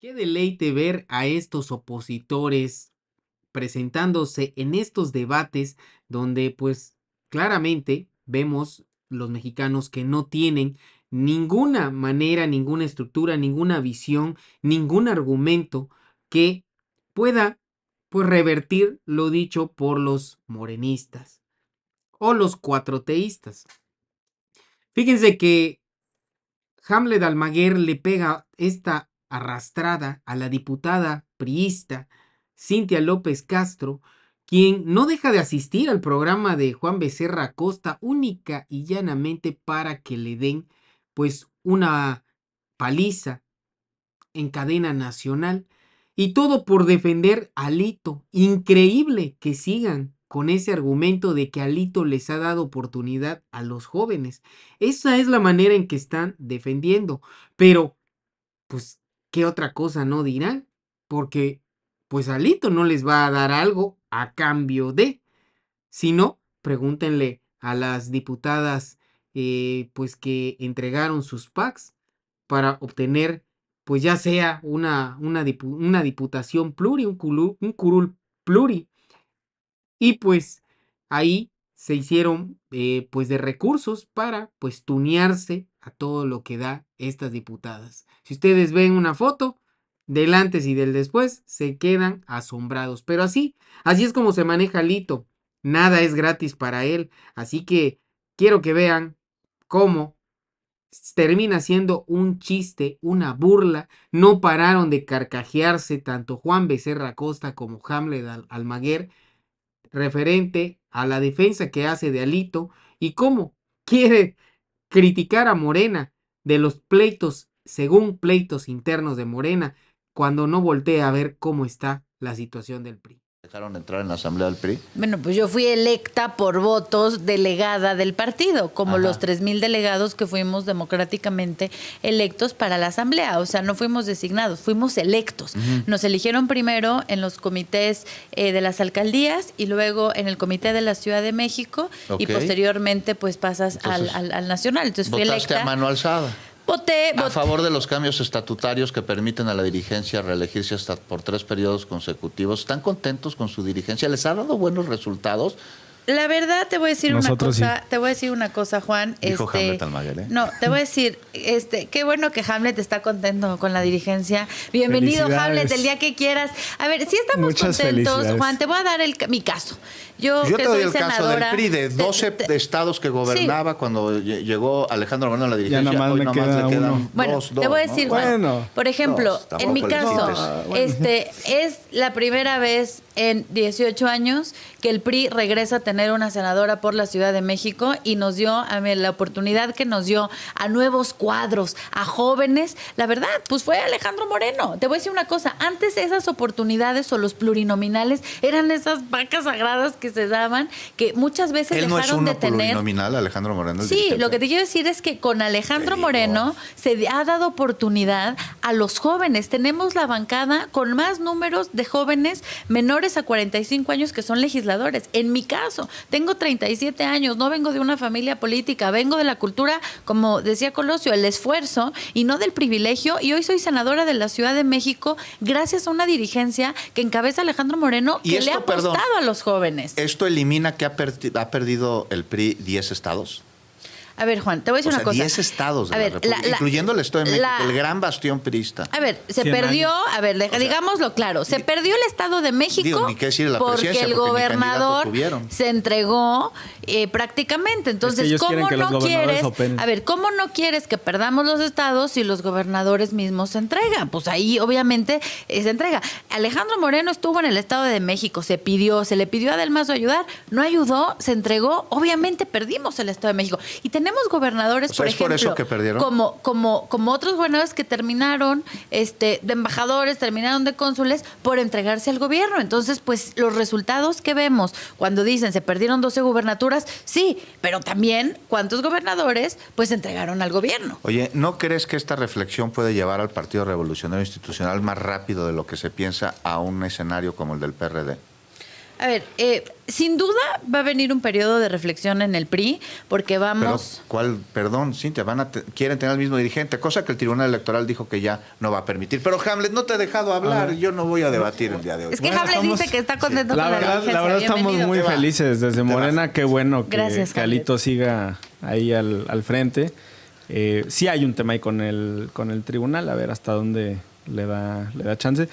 Qué deleite ver a estos opositores presentándose en estos debates donde pues claramente vemos los mexicanos que no tienen ninguna manera, ninguna estructura, ninguna visión, ningún argumento que pueda pues revertir lo dicho por los morenistas o los cuatroteístas. Fíjense que Hamlet Almaguer le pega esta arrastrada a la diputada priista Cintia López Castro, quien no deja de asistir al programa de Juan Becerra Costa única y llanamente para que le den pues una paliza en cadena nacional y todo por defender a Lito. Increíble que sigan con ese argumento de que Alito les ha dado oportunidad a los jóvenes. Esa es la manera en que están defendiendo. Pero, pues, ¿qué otra cosa no dirán? Porque pues Alito no les va a dar algo a cambio de. sino pregúntenle a las diputadas eh, pues que entregaron sus packs para obtener pues ya sea una, una, diputación pluri, un, curul, un curul pluri. Y pues ahí se hicieron eh, pues de recursos para pues tunearse todo lo que da estas diputadas. Si ustedes ven una foto del antes y del después, se quedan asombrados. Pero así, así es como se maneja Alito, Nada es gratis para él. Así que quiero que vean cómo termina siendo un chiste, una burla. No pararon de carcajearse tanto Juan Becerra Costa como Hamlet Almaguer referente a la defensa que hace de Alito y cómo quiere criticar a Morena de los pleitos, según pleitos internos de Morena, cuando no voltea a ver cómo está la situación del PRI dejaron entrar en la asamblea del PRI? Bueno, pues yo fui electa por votos delegada del partido, como los los 3.000 delegados que fuimos democráticamente electos para la asamblea. O sea, no fuimos designados, fuimos electos. Nos eligieron primero en los comités eh, de las alcaldías y luego en el comité de la Ciudad de México y posteriormente pues pasas al, nacional. Entonces fui electa. a mano alzada. Voté, A favor de los cambios estatutarios que permiten a la dirigencia reelegirse hasta por tres periodos consecutivos. ¿Están contentos con su dirigencia? ¿Les ha dado buenos resultados? la verdad te voy a decir una cosa, te voy a decir una cosa, Juan. Este, no, te voy a decir, este, qué bueno que Hamlet está contento con la dirigencia. Bienvenido, Hamlet, el día que quieras. A ver, si estamos contentos, Juan, te voy a dar mi caso. Yo, que soy el senadora, caso PRI de 12 estados que gobernaba cuando llegó Alejandro Moreno a la dirigencia. Ya nada más me quedan Bueno, dos, te voy a decir, Juan, por ejemplo, en mi caso, este es la primera vez en 18 años que el PRI regresa a tener una senadora por la Ciudad de México y nos dio a la oportunidad que nos dio a nuevos cuadros, a jóvenes. La verdad, pues fue Alejandro Moreno. Te voy a decir una cosa, antes esas oportunidades o los plurinominales eran esas vacas sagradas que se daban que muchas veces Él no dejaron es de tener... plurinominal, Alejandro Moreno? Sí, lo que te quiero decir es que con Alejandro Moreno se ha dado oportunidad a los jóvenes. Tenemos la bancada con más números de jóvenes menores a 45 años que son legisladores. En mi caso, tengo 37 años, no vengo de una familia política, vengo de la cultura, como decía Colosio, el esfuerzo y no del privilegio. Y hoy soy senadora de la Ciudad de México gracias a una dirigencia que encabeza Alejandro Moreno que ¿Y le ha apostado a los jóvenes. ¿Esto elimina que ha perdido el PRI 10 estados? A ver, Juan, te voy a decir una cosa. 10 estados, de incluyendo el Estado de México, el gran bastión perista. A ver, se perdió, a ver, digámoslo claro, se perdió el Estado de México porque el gobernador se entregó eh, prácticamente. Entonces, ¿cómo no quieres? A ver, ¿cómo no quieres que perdamos los estados si los gobernadores mismos se entregan? Pues ahí, obviamente, eh, se entrega. Alejandro Moreno estuvo en el Estado de México, se pidió, se le pidió a Delmazo ayudar, no ayudó, se entregó, obviamente perdimos el Estado de México. Y tenemos gobernadores, por ejemplo, Como, como, como otros gobernadores que terminaron este, de embajadores, terminaron de cónsules por entregarse al gobierno. Entonces, pues los resultados que vemos cuando dicen se perdieron 12 gubernaturas, sí, pero también cuántos gobernadores pues se entregaron al gobierno. Oye, ¿no crees que esta reflexión puede llevar al Partido Revolucionario Institucional más rápido de lo que se piensa a un escenario como el del PRD? A ver, eh, sin duda va a venir un periodo de reflexión en el PRI, porque vamos. ¿Cuál? Perdón, Cintia, van a quieren tener al mismo dirigente, cosa que el Tribunal Electoral dijo que ya no va a permitir. Pero Hamlet, no te he dejado hablar, yo no voy a debatir el día de hoy. Es que Hamlet dice que está contento con la verdad, la, verdad estamos muy felices desde Morena, qué bueno que Calito siga ahí al, frente. Eh, sí hay un tema ahí con el, con el tribunal, a ver hasta dónde le da, le da chance.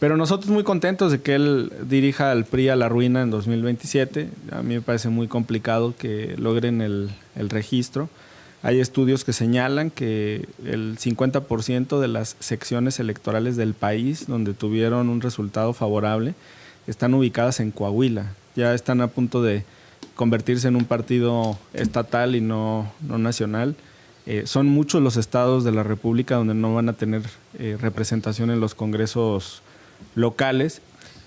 Pero nosotros muy contentos de que él dirija al PRI a la ruina en 2027. A mí me parece muy complicado que logren el, registro. Hay estudios que señalan que el 50% de las secciones electorales del país donde tuvieron un resultado favorable están ubicadas en Coahuila. Ya están a punto de convertirse en un partido estatal y no, nacional. Eh, son muchos los estados de la República donde no van a tener eh, representación en los congresos locales.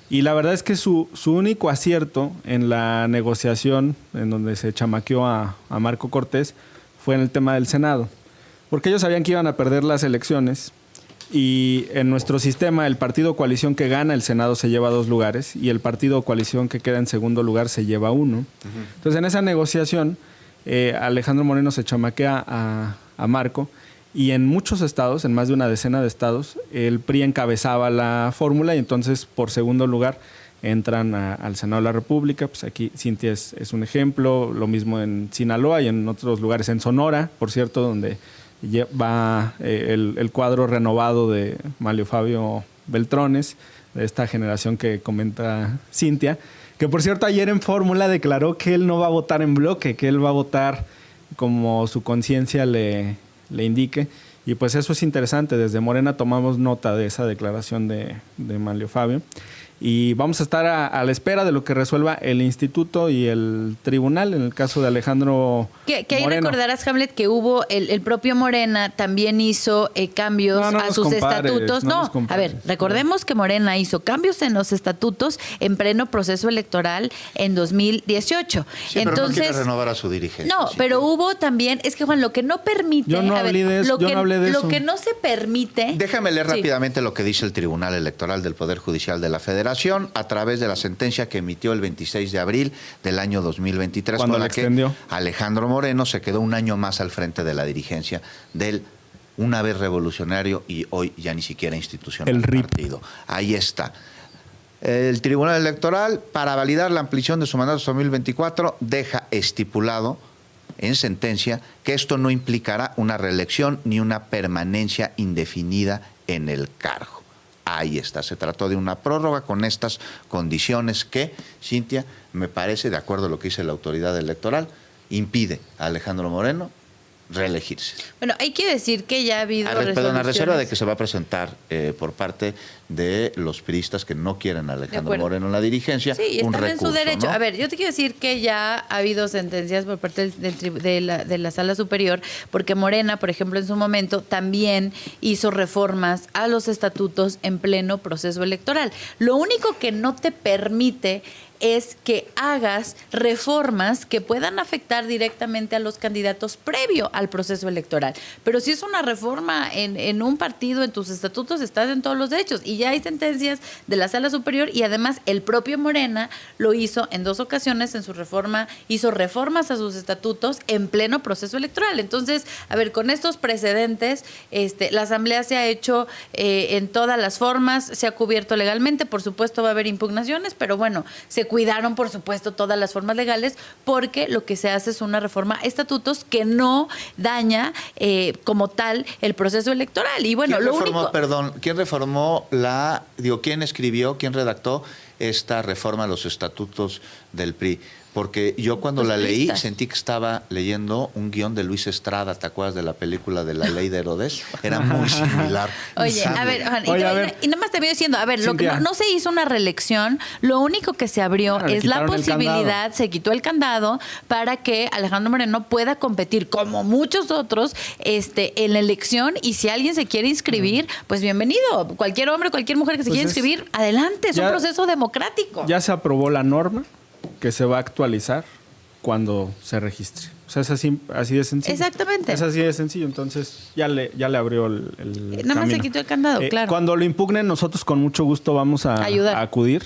Y la verdad es que su, único acierto en la negociación, en donde se chamaqueó a, Marco Cortés, fue en el tema del Senado. Porque ellos sabían que iban a perder las elecciones y en nuestro sistema el partido coalición que gana el Senado se lleva dos lugares y el partido coalición que queda en segundo lugar se lleva uno. Entonces en esa negociación eh, Alejandro Moreno se chamaquea a, a Marco y en muchos estados, en más de una decena de estados, el PRI encabezaba la fórmula y entonces por segundo lugar entran al Senado de la República. Pues aquí Cintia es, un ejemplo, lo mismo en Sinaloa y en otros lugares, en Sonora, por cierto, donde va eh, el, el, cuadro renovado de Malio Fabio Beltrones, de esta generación que comenta Cintia, que por cierto ayer en Fórmula declaró que él no va a votar en bloque, que él va a votar como su conciencia le, le indique. Y pues eso es interesante. Desde Morena tomamos nota de esa declaración de, de Manlio Fabio. Y vamos a estar a, la espera de lo que resuelva el instituto y el tribunal en el caso de Alejandro. Que, que ahí recordarás, Hamlet, que hubo el, propio Morena también hizo eh, cambios a sus estatutos. No, a ver, recordemos que Morena hizo cambios en los estatutos en pleno proceso electoral en 2018. Entonces, no renovar a su dirigente. No, pero hubo también, es que Juan, lo que no permite. Yo no hablé de eso, Lo, que, no se permite. Déjame leer rápidamente lo que dice el Tribunal Electoral del Poder Judicial de la Federación a través de la sentencia que emitió el 26 de abril del año 2023. Cuando la Que Alejandro Moreno se quedó un año más al frente de la dirigencia del una vez revolucionario y hoy ya ni siquiera institucional el partido. Ahí está. El Tribunal Electoral, para validar la ampliación de su mandato 2024, deja estipulado en sentencia que esto no implicará una reelección ni una permanencia indefinida en el cargo. Ahí está, se trató de una prórroga con estas condiciones que, Cintia, me parece, de acuerdo a lo que dice la autoridad electoral, impide a Alejandro Moreno reelegirse. Bueno, hay que decir que ya ha habido. A, perdón, a reserva de que se va a presentar eh, por parte de los priistas que no quieren a Alejandro Moreno en la dirigencia. Sí, están en su derecho. A ver, yo te quiero decir que ya ha habido sentencias por parte de, la, de la Sala Superior, porque Morena, por ejemplo, en su momento también hizo reformas a los estatutos en pleno proceso electoral. Lo único que no te permite es que hagas reformas que puedan afectar directamente a los candidatos previo al proceso electoral. Pero si es una reforma en, un partido, en tus estatutos, estás en todos los derechos. Y ya hay sentencias de la Sala Superior y además el propio Morena lo hizo en dos ocasiones en su reforma, hizo reformas a sus estatutos en pleno proceso electoral. Entonces, a ver, con estos precedentes, este, la Asamblea se ha hecho eh, en todas las formas, se ha cubierto legalmente, por supuesto va a haber impugnaciones, pero bueno, se cuidaron, por supuesto, todas las formas legales, porque lo que se hace es una reforma estatutos que no daña eh, como tal el proceso electoral. Y bueno, lo reformó, Perdón, ¿quién reformó la... digo, quién escribió, quién redactó esta reforma a los estatutos del PRI? porque yo cuando la leí sentí que estaba leyendo un guión de Luis Estrada, ¿te acuerdas de la película de La Ley de Herodes? Era muy similar. Oye, a ver, y, nada más te voy diciendo, a ver, lo no, se hizo una reelección, lo único que se abrió es la posibilidad, se quitó el candado para que Alejandro Moreno pueda competir, como muchos otros, este, en la elección y si alguien se quiere inscribir, pues bienvenido. Cualquier hombre, cualquier mujer que se pues quiera inscribir, adelante, es un proceso democrático. Ya se aprobó la norma que se va a actualizar cuando se registre. O sea, es así, así de sencillo. Exactamente. Es así de sencillo. Entonces, ya le, ya le abrió el. Nada más se quitó el candado, eh, claro. Cuando lo impugnen, nosotros con mucho gusto vamos a acudir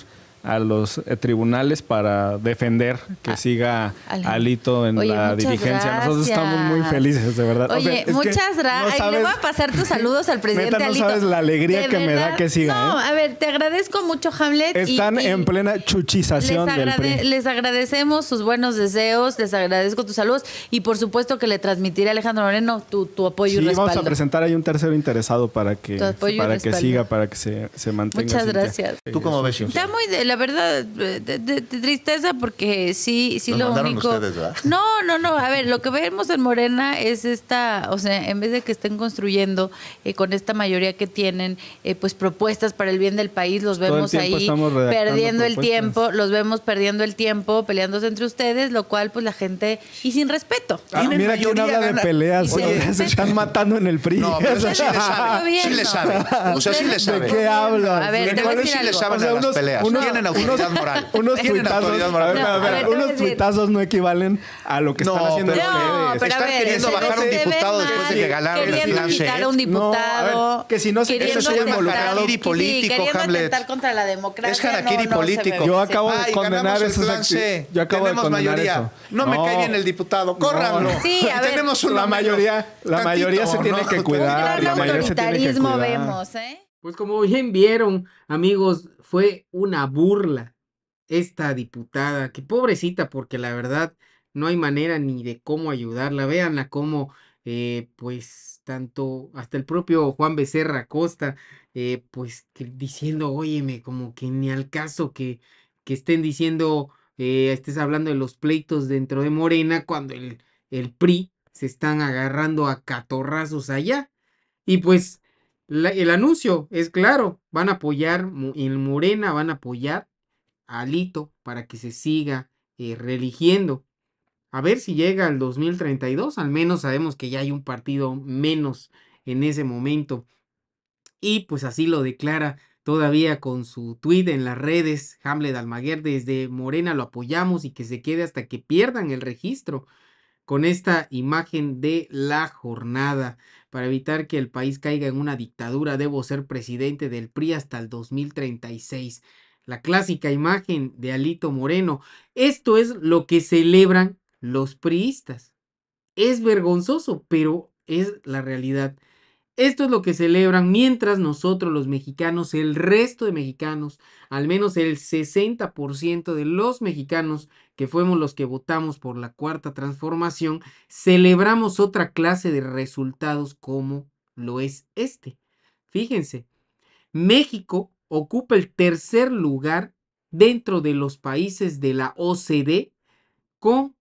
a los eh, tribunales para defender que ah, siga Alito en la dirigencia. Nosotros estamos muy felices, de verdad. Oye, muchas gracias. le voy a pasar tus saludos al presidente no sabes la alegría que me da que siga. No, ¿eh? a ver, te agradezco mucho, Hamlet. Están en plena chuchización les Les agradecemos sus buenos deseos, les agradezco tus saludos y por supuesto que le transmitiré a Alejandro Moreno tu, tu apoyo y respaldo. vamos a presentar ahí un tercero interesado para que, para que siga, para que se, se mantenga. Muchas gracias. ¿Tú cómo ves? Está muy... De verdad, eh, de, tristeza porque sí, sí lo único. no, no, no. A ver, lo que vemos en Morena es esta, o sea, en vez de que estén construyendo eh, con esta mayoría que tienen, eh, pues propuestas para el bien del país, los vemos ahí perdiendo el tiempo, los vemos perdiendo el tiempo, peleándose entre ustedes, lo cual pues la gente y sin respeto. Ah, mira mira habla de peleas, se están matando en el PRI. No, pero sí, le sí le O sea, sí le ¿De qué hablan? A ver, ¿De le peleas? autoridad moral. Unos tuitazos, autoridad moral. No, a ver, a ver, unos tuitazos no equivalen a lo que no, están haciendo pero ustedes. Pero están ver, queriendo bajar a un diputado después de que galaron el a un diputado. que si no se eso es un involucrado político, Hamlet. contra la democracia. Es harakiri político. Yo acabo de condenar eso. Yo acabo de condenar eso. No me cae bien el diputado. Córranlo. Sí, a ver. Tenemos una mayoría, la mayoría se tiene que cuidar. La mayoría se tiene que cuidar. vemos, ¿eh? Pues como bien vieron, amigos, fue una burla esta diputada, que pobrecita, porque la verdad no hay manera ni de cómo ayudarla. Véanla cómo, eh, pues, tanto hasta el propio Juan Becerra Costa, eh, pues, diciendo, óyeme, como que ni al caso que, que estén diciendo, eh, estés hablando de los pleitos dentro de Morena, cuando el, el PRI se están agarrando a catorrazos allá. Y pues, el anuncio es claro, van a apoyar en Morena, van a apoyar a Lito para que se siga eh, A ver si llega al 2032, al menos sabemos que ya hay un partido menos en ese momento. Y pues así lo declara todavía con su tweet en las redes, Hamlet Almaguer, desde Morena lo apoyamos y que se quede hasta que pierdan el registro con esta imagen de la jornada. Para evitar que el país caiga en una dictadura, debo ser presidente del PRI hasta el 2036. La clásica imagen de Alito Moreno. Esto es lo que celebran los priistas. Es vergonzoso, pero es la realidad. Esto es lo que celebran mientras nosotros los mexicanos, el resto de mexicanos, al menos el 60% de los mexicanos que fuimos los que votamos por la cuarta transformación, celebramos otra clase de resultados como lo es este. Fíjense, México ocupa el tercer lugar dentro de los países de la OCDE con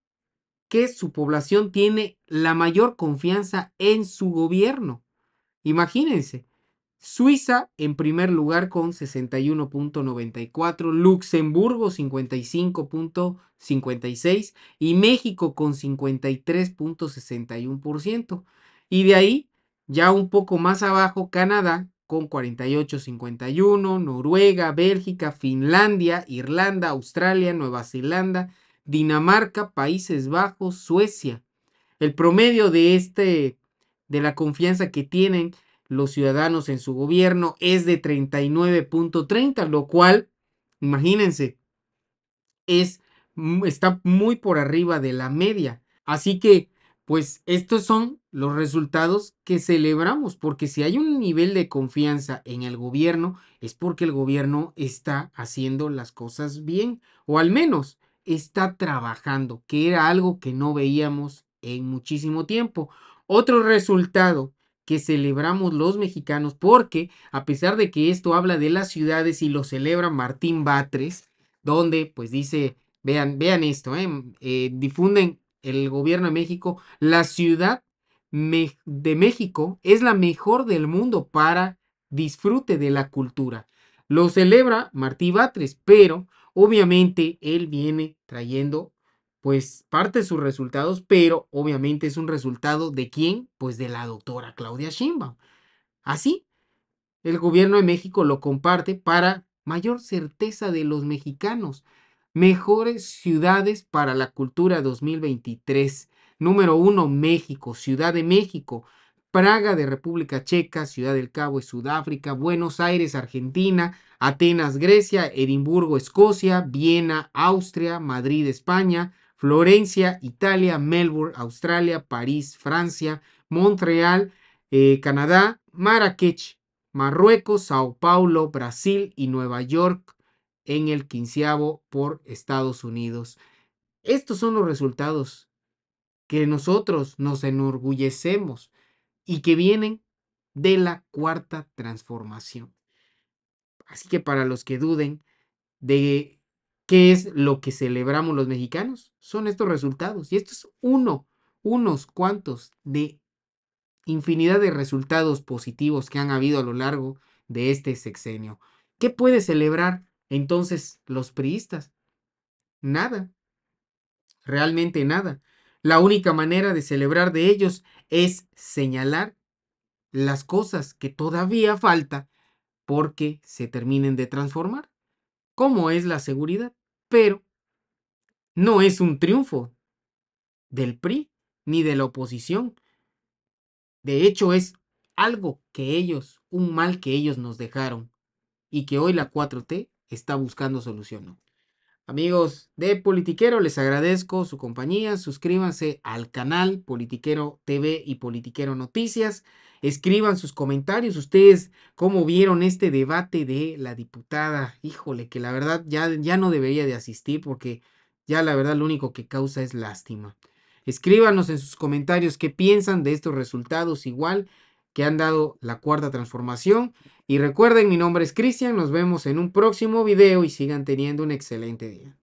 que su población tiene la mayor confianza en su gobierno. Imagínense, Suiza en primer lugar con 61.94, Luxemburgo 55.56 y México con 53.61%. Y de ahí, ya un poco más abajo, Canadá con 48.51, Noruega, Bélgica, Finlandia, Irlanda, Australia, Nueva Zelanda, Dinamarca, Países Bajos, Suecia. El promedio de este de la confianza que tienen los ciudadanos en su gobierno es de 39.30, lo cual, imagínense, es, está muy por arriba de la media. Así que, pues estos son los resultados que celebramos, porque si hay un nivel de confianza en el gobierno, es porque el gobierno está haciendo las cosas bien, o al menos está trabajando, que era algo que no veíamos en muchísimo tiempo. Otro resultado que celebramos los mexicanos, porque a pesar de que esto habla de las ciudades y lo celebra Martín Batres, donde pues dice, vean, vean esto, ¿eh? Mm, eh, difunden el gobierno de México, la ciudad de México es la mejor del mundo para disfrute de la cultura. Lo celebra Martín Batres, pero obviamente él viene trayendo pues parte de sus resultados, pero obviamente es un resultado de quién? Pues de la doctora Claudia Sheinbaum. Así, el gobierno de México lo comparte para mayor certeza de los mexicanos. Mejores ciudades para la cultura 2023. Número uno, México, Ciudad de México, Praga de República Checa, Ciudad del Cabo de Sudáfrica, Buenos Aires, Argentina, Atenas, Grecia, Edimburgo, Escocia, Viena, Austria, Madrid, España, Florencia, Italia, Melbourne, Australia, París, Francia, Montreal, eh, Canadá, Marrakech, Marruecos, Sao Paulo, Brasil y Nueva York en el quinceavo por Estados Unidos. Estos son los resultados que nosotros nos enorgullecemos y que vienen de la cuarta transformación. Así que para los que duden de ¿Qué es lo que celebramos los mexicanos? Son estos resultados. Y esto es uno, unos cuantos de infinidad de resultados positivos que han habido a lo largo de este sexenio. ¿Qué puede celebrar entonces los priistas? Nada. Realmente nada. La única manera de celebrar de ellos es señalar las cosas que todavía falta porque se terminen de transformar. ¿Cómo es la seguridad? Pero no es un triunfo del PRI ni de la oposición. De hecho, es algo que ellos, un mal que ellos nos dejaron y que hoy la 4T está buscando solución. Amigos de Politiquero, les agradezco su compañía. Suscríbanse al canal Politiquero TV y Politiquero Noticias. Escriban sus comentarios. Ustedes, ¿cómo vieron este debate de la diputada? Híjole, que la verdad ya, ya no debería de asistir porque ya la verdad lo único que causa es lástima. Escríbanos en sus comentarios qué piensan de estos resultados igual que han dado la cuarta transformación. Y recuerden, mi nombre es Cristian, nos vemos en un próximo video y sigan teniendo un excelente día.